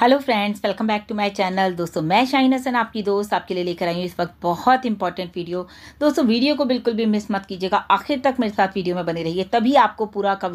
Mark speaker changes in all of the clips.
Speaker 1: hello friends welcome back to my channel दोस्तों मैं shine Hasan आपकी दोस्त आपके लिए लेकर आई हूँ इस वक्त बहुत इंपॉर्टेंट वीडियो दोस्तों वीडियो को बिल्कुल भी मिस मत कीजिएगा आखिर तक मेरे साथ वीडियो में बने रहिए तभी आपको पूरा का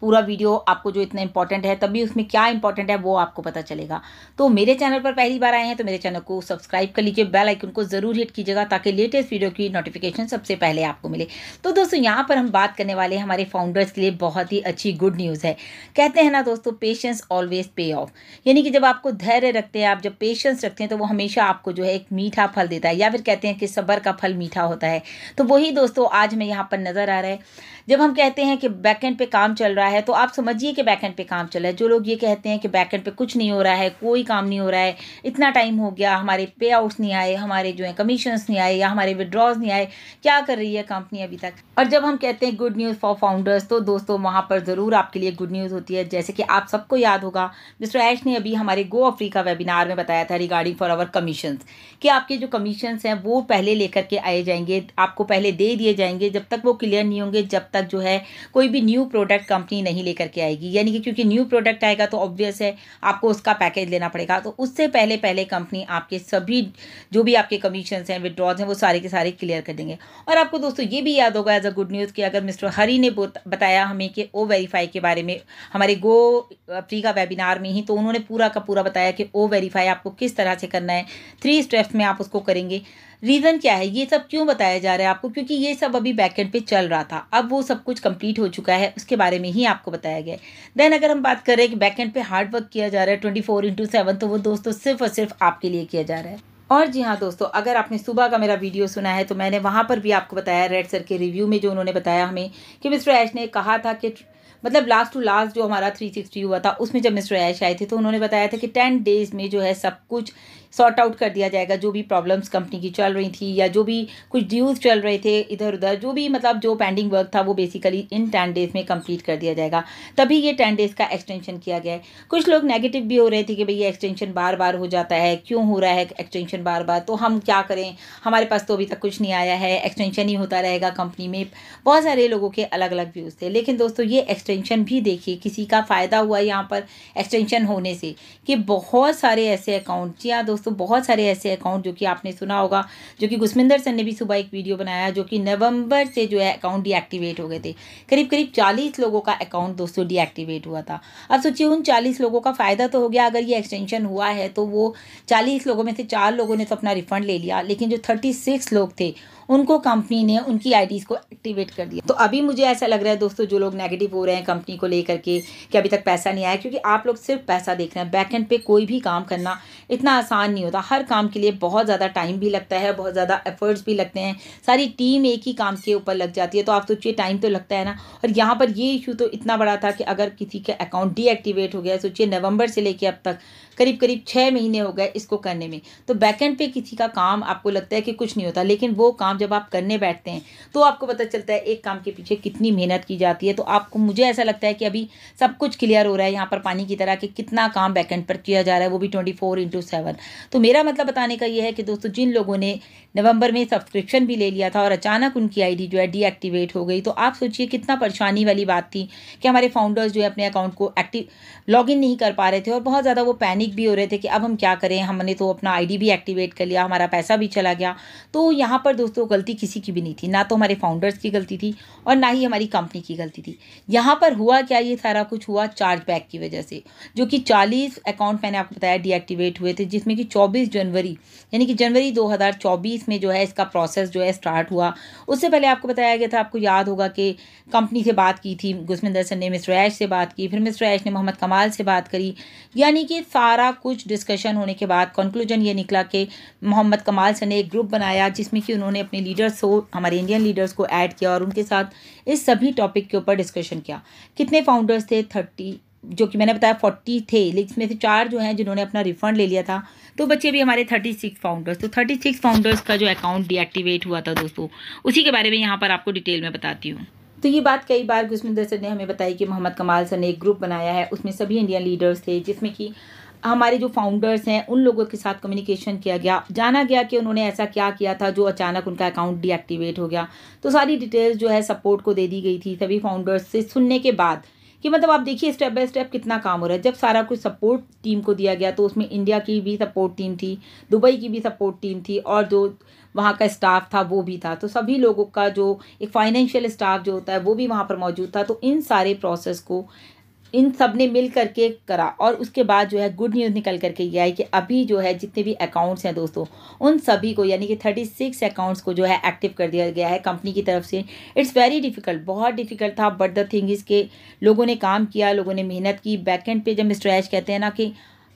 Speaker 1: पूरा वीडियो आपको जो इतना इंपॉर्टेंट है तभी उसमें क्या इंपॉर्टेंट है वो आपको पता चलेगा तो मेरे चैनल पर पहली बार आए हैं तो मेरे चैनल को सब्सक्राइब कर लीजिए बेल आइकन को ज़रूर हिट कीजिएगा ताकि लेटेस्ट वीडियो की नोटिफिकेशन सबसे पहले आपको मिले तो दोस्तों यहाँ पर हम बात करने वाले हमारे फाउंडर्स के लिए बहुत ही अच्छी गुड न्यूज़ है कहते हैं ना दोस्तों पेशेंस ऑलवेज पे ऑफ यानी कि जब आपको धैर्य रखते हैं आप जब पेशेंस रखते हैं तो वो हमेशा आपको जो है एक मीठा फल देता है या फिर कहते हैं कि सब्र का फल मीठा होता है तो वही दोस्तों आज मैं यहाँ पर नज़र आ रहा है जब हम कहते हैं कि बैकेंड पे काम चल रहा है तो आप समझिए कि बैकेंड पे काम चल रहा है जो लोग ये कहते हैं कि बैकेंड पे कुछ नहीं हो रहा है कोई काम नहीं हो रहा है इतना टाइम हो गया हमारे पे आउट्स नहीं आए हमारे जो है कमीशंस नहीं आए या हमारे विड्रॉज नहीं आए क्या कर रही है कंपनी अभी तक और जब हम कहते हैं गुड न्यूज़ फॉर फाउंडर्स तो दोस्तों वहाँ पर ज़रूर आपके लिए गुड न्यूज़ होती है जैसे कि आप सबको याद होगा मिस्टर ऐश ने अभी हम हमारे गो अफ्रीका वेबिनार में बताया था रिगार्डिंग फॉर आवर कमीशन कि आपके जो कमीशन हैं वो पहले लेकर के आए जाएंगे आपको पहले दे दिए जाएंगे जब तक वो क्लियर नहीं होंगे जब तक जो है कोई भी न्यू प्रोडक्ट कंपनी नहीं लेकर के आएगी यानी कि क्योंकि न्यू प्रोडक्ट आएगा तो ऑब्वियस है आपको उसका पैकेज लेना पड़ेगा तो उससे पहले पहले कंपनी आपके सभी जो भी आपके कमीशन हैं विदड्रॉज हैं वो सारे के सारे क्लियर कर देंगे और आपको दोस्तों ये भी याद होगा एज अ गुड न्यूज़ कि अगर मिस्टर हरी ने बताया हमें कि ओ वेरीफाई के बारे में हमारे गो अफ्रीका वेबिनार में ही तो उन्होंने पूरा का पूरा बताया कि ओ वेरीफाई आपको किस तरह से करना है थ्री स्टेप्स में आप उसको करेंगे रीज़न क्या है ये सब क्यों बताया जा रहा है आपको क्योंकि ये सब अभी बैकेंड पे चल रहा था अब वो सब कुछ कंप्लीट हो चुका है उसके बारे में ही आपको बताया गया देन अगर हम बात करें कि बैकेंड पे हार्ड वर्क किया जा रहा है ट्वेंटी फोर इंटू सेवन तो वो दोस्तों सिर्फ और सिर्फ आपके लिए किया जा रहा है और जी हाँ दोस्तों अगर आपने सुबह का मेरा वीडियो सुना है तो मैंने वहाँ पर भी आपको बताया रेड सर के रिव्यू में जो उन्होंने बताया हमें कि मिस्टर ऐश ने कहा था कि मतलब लास्ट टू लास्ट जो हमारा थ्री सिक्सटी हुआ था उसमें जब मिस्टर ऐश आए थे तो उन्होंने बताया था कि टेन डेज में जो है सब कुछ सॉर्ट आउट कर दिया जाएगा जो भी प्रॉब्लम्स कंपनी की चल रही थी या जो भी कुछ ड्यूज चल रहे थे इधर उधर जो भी मतलब जो पेंडिंग वर्क था वो बेसिकली इन टेन डेज में कंप्लीट कर दिया जाएगा तभी ये टेन डेज का एक्सटेंशन किया गया है कुछ लोग नेगेटिव भी हो रहे थे कि भाई ये एक्सटेंशन बार बार हो जाता है क्यों हो रहा है एक्सटेंशन बार बार तो हम क्या करें हमारे पास तो अभी तक कुछ नहीं आया है एक्सटेंशन ही होता रहेगा कंपनी में बहुत सारे लोगों के अलग अलग व्यूज़ थे लेकिन दोस्तों ये एक्सटेंशन भी देखिए किसी का फ़ायदा हुआ यहाँ पर एक्सटेंशन होने से कि बहुत सारे ऐसे अकाउंट जी हाँ दोस्तों बहुत सारे ऐसे अकाउंट जो कि आपने सुना होगा जो कि गुस्मिंदर सर ने भी सुबह एक वीडियो बनाया जो कि नवंबर से जो है अकाउंट डीएक्टिवेट हो गए थे करीब करीब चालीस लोगों का अकाउंट दोस्तों डीएक्टिवेट हुआ था अब सोचिए उन चालीस लोगों का फ़ायदा तो हो गया अगर ये एक्सटेंशन हुआ है तो वो चालीस लोगों में से चार लोगों ने तो अपना रिफंड ले लिया लेकिन जो थर्टी सिक्स लोग थे उनको कंपनी ने उनकी आईडीज़ को एक्टिवेट कर दिया तो अभी मुझे ऐसा लग रहा है दोस्तों जो लोग नेगेटिव हो रहे हैं कंपनी को लेकर के कि अभी तक पैसा नहीं आया क्योंकि आप लोग सिर्फ पैसा देख रहे हैं एंड पे कोई भी काम करना इतना आसान नहीं होता हर काम के लिए बहुत ज़्यादा टाइम भी लगता है बहुत ज़्यादा एफर्ट्स भी लगते हैं सारी टीम एक ही काम के ऊपर लग जाती है तो आप सोचिए टाइम तो लगता है ना और यहाँ पर ये इशू तो इतना बड़ा था कि अगर किसी का अकाउंट डीएक्टिवेट हो गया सोचिए नवंबर से लेके अब तक करीब करीब छः महीने हो गए इसको करने में तो बैकेंड पे किसी का काम आपको लगता है कि कुछ नहीं होता लेकिन वो काम जब आप करने बैठते हैं तो आपको पता चलता है एक काम के पीछे कितनी मेहनत की जाती है तो आपको मुझे ऐसा लगता है कि अभी सब कुछ क्लियर हो रहा है यहाँ पर पानी की तरह कि कितना काम बैकेंड पर किया जा रहा है वो भी ट्वेंटी फोर इंटू सेवन तो मेरा मतलब बताने का ये है कि दोस्तों जिन लोगों ने नवंबर में सब्सक्रिप्शन भी ले लिया था और अचानक उनकी आईडी जो है डीएक्टिवेट हो गई तो आप सोचिए कितना परेशानी वाली बात थी कि हमारे फाउंडर्स जो है अपने अकाउंट को एक्टिव लॉगिन नहीं कर पा रहे थे और बहुत ज़्यादा वो पैनिक भी हो रहे थे कि अब हम क्या करें हमने तो अपना आईडी भी एक्टिवेट कर लिया हमारा पैसा भी चला गया तो यहाँ पर दोस्तों गलती किसी की भी नहीं थी ना तो हमारे फाउंडर्स की गलती थी और ना ही हमारी कंपनी की गलती थी यहाँ पर हुआ क्या ये सारा कुछ हुआ चार्ज बैक की वजह से जो कि चालीस अकाउंट मैंने आपको बताया डीएक्टिवेट हुए थे जिसमें कि चौबीस जनवरी यानी कि जनवरी दो में जो है इसका प्रोसेस जो है स्टार्ट हुआ उससे पहले आपको बताया गया था आपको याद होगा कि कंपनी से बात की थी गुस्मिंदर सर ने मिस्टर ऐश से बात की फिर मिस्टर ऐश ने मोहम्मद कमाल से बात करी यानी कि सारा कुछ डिस्कशन होने के बाद कंक्लूजन ये निकला कि मोहम्मद कमाल सर ने एक ग्रुप बनाया जिसमें कि उन्होंने अपने अपने लीडर्स हो हमारे इंडियन लीडर्स को ऐड किया और उनके साथ इस सभी टॉपिक के ऊपर डिस्कशन किया कितने फाउंडर्स थे थर्टी जो कि मैंने बताया फोर्टी थे लेकिन इसमें से चार जो हैं जिन्होंने अपना रिफंड ले लिया था तो बच्चे भी हमारे थर्टी सिक्स फाउंडर्स तो थर्टी सिक्स फाउंडर्स का जो अकाउंट डीएक्टिवेट हुआ था दोस्तों उसी के बारे में यहाँ पर आपको डिटेल में बताती हूँ तो ये बात कई बार गुस्मिंदर सर ने हमें बताई कि मोहम्मद कमाल सर ने एक ग्रुप बनाया है उसमें सभी इंडियन लीडर्स थे जिसमें कि हमारे जो फाउंडर्स हैं उन लोगों के साथ कम्युनिकेशन किया गया जाना गया कि उन्होंने ऐसा क्या किया था जो अचानक उनका अकाउंट डीएक्टिवेट हो गया तो सारी डिटेल्स जो है सपोर्ट को दे दी गई थी सभी फाउंडर्स से सुनने के बाद कि मतलब आप देखिए स्टेप बाय स्टेप कितना काम हो रहा है जब सारा कुछ सपोर्ट टीम को दिया गया तो उसमें इंडिया की भी सपोर्ट टीम थी दुबई की भी सपोर्ट टीम थी और जो वहाँ का स्टाफ था वो भी था तो सभी लोगों का जो एक फाइनेंशियल स्टाफ जो होता है वो भी वहाँ पर मौजूद था तो इन सारे प्रोसेस को इन सब ने मिल करके करा और उसके बाद जो है गुड न्यूज़ निकल करके ये आई कि अभी जो है जितने भी अकाउंट्स हैं दोस्तों उन सभी को यानी कि थर्टी सिक्स अकाउंट्स को जो है एक्टिव कर दिया गया है कंपनी की तरफ से इट्स वेरी डिफिकल्ट बहुत डिफिकल्ट था बट द थिंग इसके लोगों ने काम किया लोगों ने मेहनत की बैकेंड पे जब स्ट्रैच कहते हैं ना कि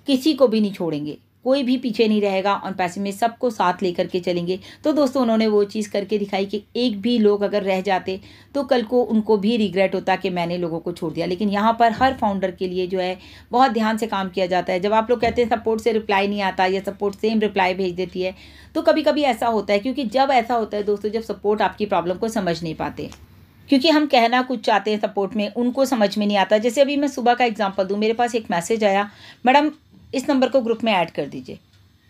Speaker 1: किसी को भी नहीं छोड़ेंगे कोई भी पीछे नहीं रहेगा और पैसे में सबको साथ लेकर के चलेंगे तो दोस्तों उन्होंने वो चीज़ करके दिखाई कि एक भी लोग अगर रह जाते तो कल को उनको भी रिग्रेट होता कि मैंने लोगों को छोड़ दिया लेकिन यहाँ पर हर फाउंडर के लिए जो है बहुत ध्यान से काम किया जाता है जब आप लोग कहते हैं सपोर्ट से रिप्लाई नहीं आता या सपोर्ट सेम रिप्लाई भेज देती है तो कभी कभी ऐसा होता है क्योंकि जब ऐसा होता है दोस्तों जब सपोर्ट आपकी प्रॉब्लम को समझ नहीं पाते क्योंकि हम कहना कुछ चाहते हैं सपोर्ट में उनको समझ में नहीं आता जैसे अभी मैं सुबह का एग्जांपल दूँ मेरे पास एक मैसेज आया मैडम इस नंबर को ग्रुप में ऐड कर दीजिए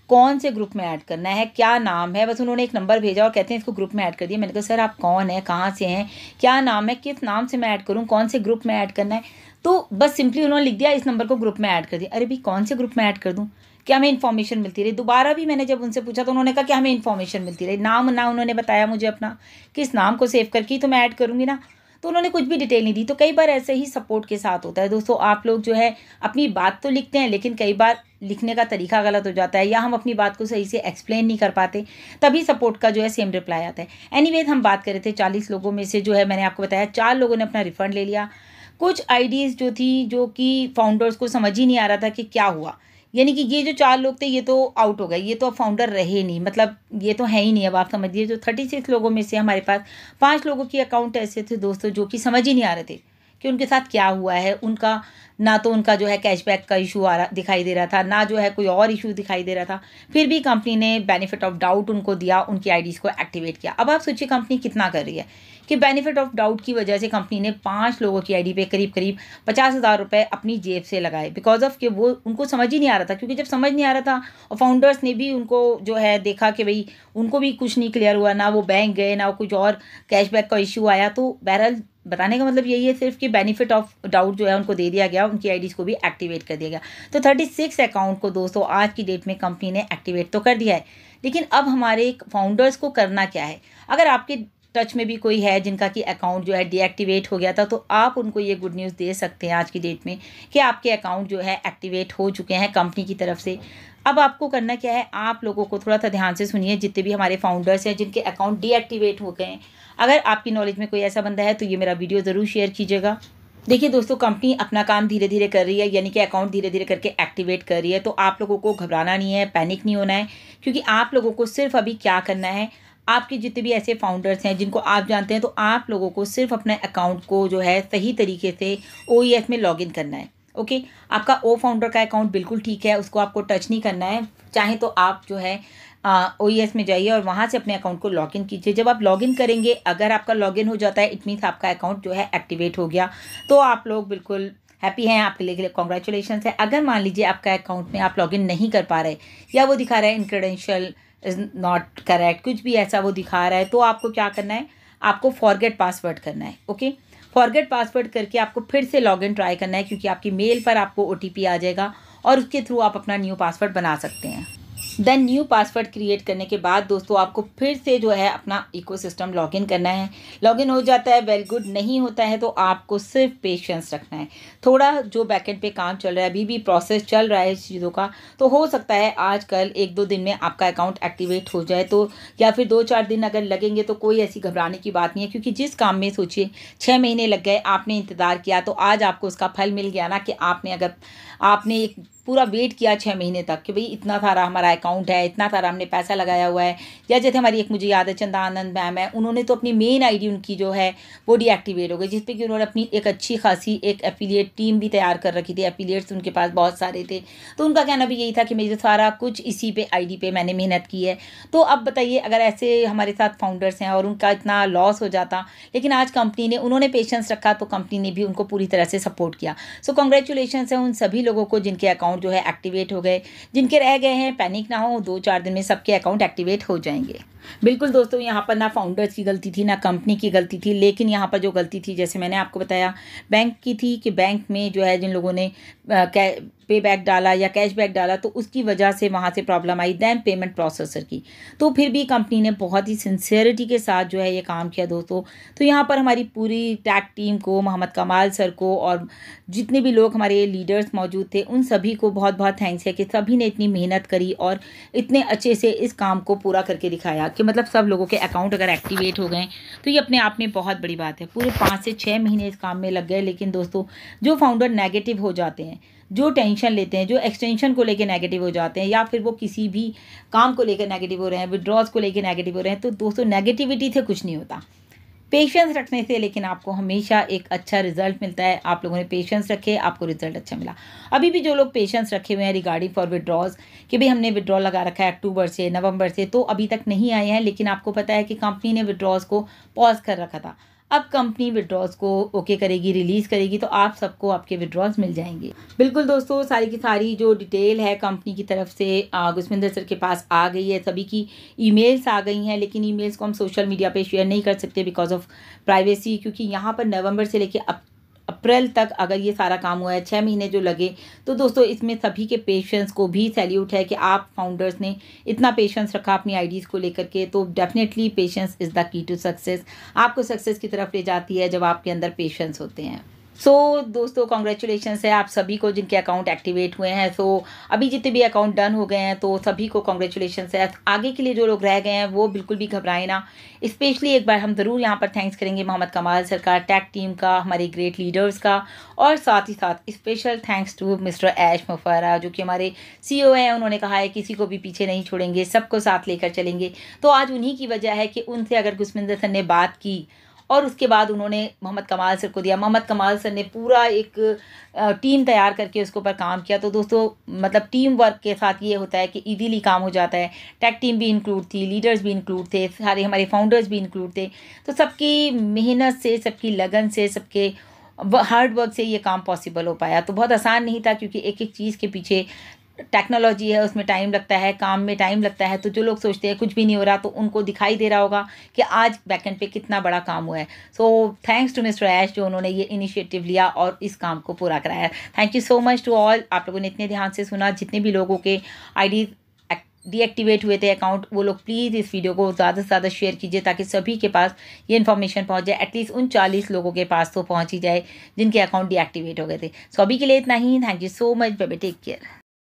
Speaker 1: कौन से ग्रुप में ऐड करना है क्या नाम है बस उन्होंने एक नंबर भेजा और कहते हैं इसको ग्रुप में ऐड कर दिया मैंने कहा सर आप कौन है कहाँ से हैं क्या नाम है किस नाम से मैं ऐड करूँ कौन से ग्रुप में ऐड करना है तो बस सिंपली उन्होंने लिख दिया इस नंबर को ग्रुप में ऐड कर दिया अरे भाई कौन से ग्रुप में ऐड कर दूँ क्या हमें इन्फॉर्मेशन मिलती रही दोबारा भी मैंने जब उनसे पूछा तो उन्होंने कहा कि हमें इन्फॉर्मेशन मिलती रही नाम ना उन्होंने बताया मुझे अपना किस नाम को सेव करके तो मैं ऐड करूँगी ना तो उन्होंने कुछ भी डिटेल नहीं दी तो कई बार ऐसे ही सपोर्ट के साथ होता है दोस्तों आप लोग जो है अपनी बात तो लिखते हैं लेकिन कई बार लिखने का तरीका गलत हो जाता है या हम अपनी बात को सही से एक्सप्लेन नहीं कर पाते तभी सपोर्ट का जो है सेम रिप्लाई आता है एनीवेज हम बात कर रहे थे चालीस लोगों में से जो है मैंने आपको बताया चार लोगों ने अपना रिफंड ले लिया कुछ आइडियाज़ जो थी जो कि फाउंडर्स को समझ ही नहीं आ रहा था कि क्या हुआ यानी कि ये जो चार लोग थे ये तो आउट हो गए ये तो अब फाउंडर रहे नहीं मतलब ये तो है ही नहीं अब आप समझिए जो थर्टी सिक्स लोगों में से हमारे पास पाँच लोगों के अकाउंट ऐसे थे दोस्तों जो कि समझ ही नहीं आ रहे थे कि उनके साथ क्या हुआ है उनका ना तो उनका जो है कैशबैक का इशू आ रहा दिखाई दे रहा था ना जो है कोई और इशू दिखाई दे रहा था फिर भी कंपनी ने बेनिफिट ऑफ डाउट उनको दिया उनकी आईडीज़ को एक्टिवेट किया अब आप सोचिए कंपनी कितना कर रही है कि बेनिफिट ऑफ डाउट की वजह से कंपनी ने पाँच लोगों की आईडी पे करीब करीब पचास हज़ार रुपये अपनी जेब से लगाए बिकॉज ऑफ कि वो उनको समझ ही नहीं आ रहा था क्योंकि जब समझ नहीं आ रहा था और फाउंडर्स ने भी उनको जो है देखा कि भाई उनको भी कुछ नहीं क्लियर हुआ ना वो बैंक गए ना कुछ और कैशबैक का इशू आया तो बहरहाल बताने का मतलब यही है सिर्फ कि बेनिफिट ऑफ डाउट जो है उनको दे दिया गया उनकी आईडीज़ को भी एक्टिवेट कर दिया गया तो थर्टी सिक्स अकाउंट को दोस्तों आज की डेट में कंपनी ने एक्टिवेट तो कर दिया है लेकिन अब हमारे फाउंडर्स को करना क्या है अगर आपके टच में भी कोई है जिनका कि अकाउंट जो है डीएक्टिवेट हो गया था तो आप उनको ये गुड न्यूज़ दे सकते हैं आज की डेट में कि आपके अकाउंट जो है एक्टिवेट हो चुके हैं कंपनी की तरफ से अब आपको करना क्या है आप लोगों को थोड़ा सा ध्यान से सुनिए जितने भी हमारे फाउंडर्स हैं जिनके अकाउंट डीएक्टिवेट हो गए हैं अगर आपकी नॉलेज में कोई ऐसा बंदा है तो ये मेरा वीडियो ज़रूर शेयर कीजिएगा देखिए दोस्तों कंपनी अपना काम धीरे धीरे कर रही है यानी कि अकाउंट धीरे धीरे करके एक्टिवेट कर रही है तो आप लोगों को घबराना नहीं है पैनिक नहीं होना है क्योंकि आप लोगों को सिर्फ अभी क्या करना है आपके जितने भी ऐसे फाउंडर्स हैं जिनको आप जानते हैं तो आप लोगों को सिर्फ अपने अकाउंट को जो है सही तरीके से ओ e में लॉगिन करना है ओके आपका ओ फाउंडर का अकाउंट बिल्कुल ठीक है उसको आपको टच नहीं करना है चाहे तो आप जो है ओ e में जाइए और वहाँ से अपने अकाउंट को लॉगिन कीजिए जब आप लॉगिन करेंगे अगर आपका लॉगिन हो जाता है इट मीन्स आपका अकाउंट जो है एक्टिवेट हो गया तो आप लोग बिल्कुल हैप्पी हैं आपके लिए कॉन्ग्रेचुलेशन है अगर मान लीजिए आपका अकाउंट में आप लॉगिन नहीं कर पा रहे या वो दिखा रहा है in credential is not correct कुछ भी ऐसा वो दिखा रहा है तो आपको क्या करना है आपको फॉरगेट पासवर्ड करना है ओके फॉरगेट पासवर्ड करके आपको फिर से लॉग इन ट्राई करना है क्योंकि आपकी मेल पर आपको ओ आ जाएगा और उसके थ्रू आप अपना न्यू पासवर्ड बना सकते हैं देन न्यू पासवर्ड क्रिएट करने के बाद दोस्तों आपको फिर से जो है अपना इको सिस्टम लॉगिन करना है लॉगिन हो जाता है वेल गुड नहीं होता है तो आपको सिर्फ पेशेंस रखना है थोड़ा जो बैकेंड पे काम चल रहा है अभी भी प्रोसेस चल रहा है इस चीज़ों का तो हो सकता है आज कल एक दो दिन में आपका अकाउंट एक्टिवेट हो जाए तो या फिर दो चार दिन अगर लगेंगे तो कोई ऐसी घबराने की बात नहीं है क्योंकि जिस काम में सोचिए छः महीने लग गए आपने इंतज़ार किया तो आज आपको उसका फल मिल गया ना कि आपने अगर आपने एक पूरा वेट किया छः महीने तक कि भाई इतना सारा हमारा अकाउंट है इतना सारा हमने पैसा लगाया हुआ है या जैसे हमारी एक मुझे याद है चंदा आनंद मैम है उन्होंने तो अपनी मेन आईडी उनकी जो है वो डीएक्टिवेट हो गई जिसपे कि उन्होंने अपनी एक अच्छी खासी एक एफिलियट टीम भी तैयार कर रखी थी एफिलियट्स उनके पास बहुत सारे थे तो उनका कहना भी यही था कि मेरे सारा कुछ इसी पे आई पे मैंने मेहनत की है तो अब बताइए अगर ऐसे हमारे साथ फाउंडर्स हैं और उनका इतना लॉस हो जाता लेकिन आज कंपनी ने उन्होंने पेशेंस रखा तो कंपनी ने भी उनको पूरी तरह से सपोर्ट किया सो कॉन्ग्रेचुलेशन है उन सभी लोगों को जिनके अकाउंट जो है एक्टिवेट हो गए जिनके रह गए हैं पैनिक ना हो दो चार दिन में सबके अकाउंट एक्टिवेट हो जाएंगे बिल्कुल दोस्तों यहाँ पर ना फाउंडर्स की गलती थी ना कंपनी की गलती थी लेकिन यहाँ पर जो गलती थी जैसे मैंने आपको बताया बैंक की थी कि बैंक में जो है जिन लोगों ने पे बैक डाला या कैश बैक डाला तो उसकी वजह से वहाँ से प्रॉब्लम आई दैन पेमेंट प्रोसेसर की तो फिर भी कंपनी ने बहुत ही सिंसियरिटी के साथ जो है ये काम किया दोस्तों तो यहाँ पर हमारी पूरी टैक टीम को मोहम्मद कमाल सर को और जितने भी लोग हमारे लीडर्स मौजूद थे उन सभी को बहुत बहुत थैंक्स है कि सभी ने इतनी मेहनत करी और इतने अच्छे से इस काम को पूरा करके दिखाया कि मतलब सब लोगों के अकाउंट अगर एक्टिवेट हो गए तो ये अपने आप में बहुत बड़ी बात है पूरे पाँच से छः महीने इस काम में लग गए लेकिन दोस्तों जो फाउंडर नेगेटिव हो जाते हैं जो टेंशन लेते हैं जो एक्सटेंशन को लेके नेगेटिव हो जाते हैं या फिर वो किसी भी काम को लेके नेगेटिव हो रहे हैं विड्रॉज को लेके नेगेटिव हो रहे हैं तो दोस्तों नेगेटिविटी से कुछ नहीं होता पेशेंस रखने से लेकिन आपको हमेशा एक अच्छा रिजल्ट मिलता है आप लोगों ने पेशेंस रखे आपको रिजल्ट अच्छा मिला अभी भी जो लोग पेशेंस रखे हुए हैं रिगार्डिंग फॉर विड्रॉज कि भाई हमने विड्रॉ लगा रखा है अक्टूबर से नवंबर से तो अभी तक नहीं आए हैं लेकिन आपको पता है कि कंपनी ने विड्रॉज को पॉज कर रखा था अब कंपनी विड्रॉज को ओके करेगी रिलीज़ करेगी तो आप सबको आपके विड्रॉज मिल जाएंगे बिल्कुल दोस्तों सारी की सारी जो डिटेल है कंपनी की तरफ से गुस्मिंदर सर के पास आ गई है सभी की ईमेल्स आ गई हैं लेकिन ईमेल्स को हम सोशल मीडिया पे शेयर नहीं कर सकते बिकॉज ऑफ प्राइवेसी क्योंकि यहाँ पर नवंबर से लेकर अब अप्रैल तक अगर ये सारा काम हुआ है छः महीने जो लगे तो दोस्तों इसमें सभी के पेशेंस को भी सैल्यूट है कि आप फाउंडर्स ने इतना पेशेंस रखा अपनी आइडियाज़ को लेकर के तो definitely patience is the key to success आपको सक्सेस की तरफ ले जाती है जब आपके अंदर पेशेंस होते हैं सो so, दोस्तों कॉन्ग्रेचुलेशन है आप सभी को जिनके अकाउंट एक्टिवेट हुए हैं सो so, अभी जितने भी अकाउंट डन हो गए हैं तो सभी को कॉन्ग्रेचुलेशन है आगे के लिए जो लोग रह गए हैं वो बिल्कुल भी घबराए ना स्पेशली एक बार हम ज़रूर यहाँ पर थैंक्स करेंगे मोहम्मद कमाल सर का टैक टीम का हमारे ग्रेट लीडर्स का और साथ ही साथ special thanks to mister Ash मुफारा जो कि हमारे सी e हैं उन्होंने कहा है किसी को भी पीछे नहीं छोड़ेंगे सबको साथ लेकर चलेंगे तो आज उन्हीं की वजह है कि उनसे अगर गुस्मिंदर सर ने बात की और उसके बाद उन्होंने मोहम्मद कमाल सर को दिया मोहम्मद कमाल सर ने पूरा एक टीम तैयार करके उसके ऊपर काम किया तो दोस्तों मतलब टीम वर्क के साथ ये होता है कि ईजीली काम हो जाता है टैक टीम भी इंक्लूड थी लीडर्स भी इंक्लूड थे सारे हमारे फाउंडर्स भी इंक्लूड थे तो सबकी मेहनत से सबकी लगन से सबके हार्ड वर्क से ये काम पॉसिबल हो पाया तो बहुत आसान नहीं था क्योंकि एक एक चीज़ के पीछे टेक्नोलॉजी है उसमें टाइम लगता है काम में टाइम लगता है तो जो लोग सोचते हैं कुछ भी नहीं हो रहा तो उनको दिखाई दे रहा होगा कि आज बैकेंड पे कितना बड़ा काम हुआ है so thanks to mister Ash जो उन्होंने ये इनिशिएटिव लिया और इस काम को पूरा कराया thank you so much to all आप लोगों ने इतने ध्यान से सुना जितने भी लोगों के आई डीएक्टिवेट हुए थे अकाउंट वो लोग प्लीज़ इस वीडियो को ज़्यादा से ज़्यादा शेयर कीजिए ताकि सभी के पास ये इन्फॉर्मेशन पहुँच जाए एटलीस्ट उन चालीस लोगों के पास तो पहुँच ही जाए जिनके अकाउंट डीएक्टिवेट हो गए थे सभी के लिए इतना ही thank you so much baby take care